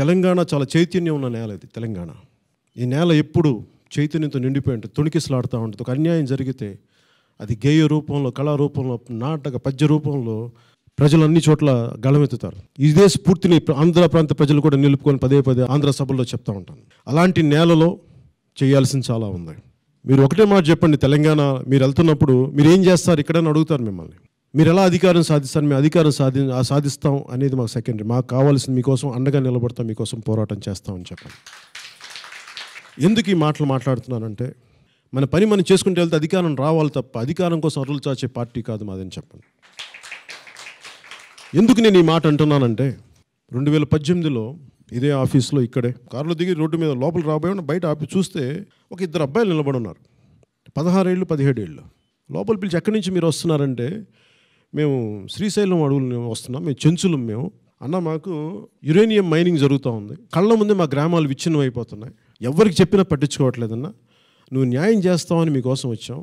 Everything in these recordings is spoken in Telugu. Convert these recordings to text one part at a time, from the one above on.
తెలంగాణ చాలా చైతన్యం ఉన్న నేల ఇది తెలంగాణ ఈ నేల ఎప్పుడు చైతన్యంతో నిండిపోయి ఉంటుంది తుణికిసలాడుతూ ఉంటుంది ఒక అన్యాయం జరిగితే అది గేయ రూపంలో కళారూపంలో నాటక పద్య రూపంలో ప్రజలు అన్ని చోట్ల గళమెత్తుతారు ఇదే స్ఫూర్తిని ఆంధ్ర ప్రాంత ప్రజలు కూడా నిలుపుకొని పదే పదే ఆంధ్ర సభల్లో చెప్తూ ఉంటాను అలాంటి నేలలో చేయాల్సింది చాలా ఉంది మీరు ఒకటే మాట చెప్పండి తెలంగాణ మీరు వెళ్తున్నప్పుడు మీరు ఏం చేస్తారు ఇక్కడైనా అడుగుతారు మిమ్మల్ని మీరు ఎలా అధికారం సాధిస్తారు మేము అధికారం సాధి సాధిస్తాం అనేది మాకు సెకండరీ మాకు కావాల్సింది మీకోసం అండగా నిలబడతాం మీకోసం పోరాటం చేస్తామని చెప్పండి ఎందుకు ఈ మాటలు మాట్లాడుతున్నానంటే మన పని మనం చేసుకుంటే వెళ్తే అధికారం రావాలి తప్ప అధికారం కోసం అరులు చాచే పార్టీ కాదు మాదని చెప్పండి ఎందుకు నేను ఈ మాట అంటున్నానంటే రెండు వేల పద్దెనిమిదిలో ఇదే ఆఫీస్లో ఇక్కడే కారులో దిగి రోడ్డు మీద లోపల రాబోయే బయట ఆపి చూస్తే ఒక ఇద్దరు అబ్బాయిలు నిలబడి ఉన్నారు పదహారేళ్ళు పదిహేడేళ్ళు లోపల పిలిచి ఎక్కడి నుంచి మీరు వస్తున్నారంటే మేము శ్రీశైలం అడవులు వస్తున్నాం మేము చెంచులం మేము అన్న మాకు యురేనియం మైనింగ్ జరుగుతూ ఉంది కళ్ళ ముందే మా గ్రామాలు విచ్ఛిన్నం అయిపోతున్నాయి ఎవరికి చెప్పినా పట్టించుకోవట్లేదన్నా నువ్వు న్యాయం చేస్తావని మీకోసం వచ్చాం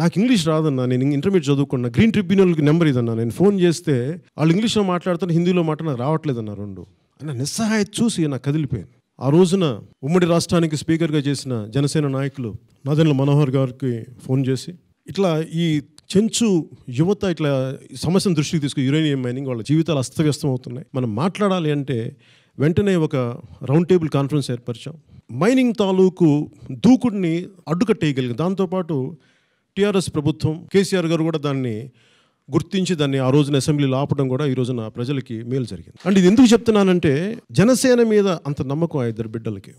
నాకు ఇంగ్లీష్ రాదన్నా నేను ఇంటర్మీడియట్ చదువుకున్నా గ్రీన్ ట్రిబ్యునల్కి నెంబర్ ఇదన్నా నేను ఫోన్ చేస్తే వాళ్ళు ఇంగ్లీష్లో మాట్లాడుతున్నా హిందీలో మాట్లాడిన రావట్లేదన్నా రెండు ఆయన నిస్సహాయ చూసి నాకు కదిలిపోయాను ఆ రోజున ఉమ్మడి రాష్ట్రానికి స్పీకర్గా చేసిన జనసేన నాయకులు నదనుల మనోహర్ గారికి ఫోన్ చేసి ఇట్లా ఈ చెంచు యువత ఇట్లా సమస్యను దృష్టికి తీసుకుని యురేనియం మైనింగ్ వాళ్ళ జీవితాలు అస్తవ్యస్తం అవుతున్నాయి మనం మాట్లాడాలి అంటే వెంటనే ఒక రౌండ్ టేబుల్ కాన్ఫరెన్స్ ఏర్పరిచాం మైనింగ్ తాలూకు దూకుడిని అడ్డుకట్టేయగలిగింది దాంతోపాటు టీఆర్ఎస్ ప్రభుత్వం కేసీఆర్ గారు కూడా దాన్ని గుర్తించి దాన్ని ఆ రోజున అసెంబ్లీలో ఆపడం కూడా ఈ రోజున ప్రజలకి మేలు జరిగింది అండ్ ఇది ఎందుకు చెప్తున్నానంటే జనసేన మీద అంత నమ్మకం ఆ ఇద్దరు బిడ్డలకి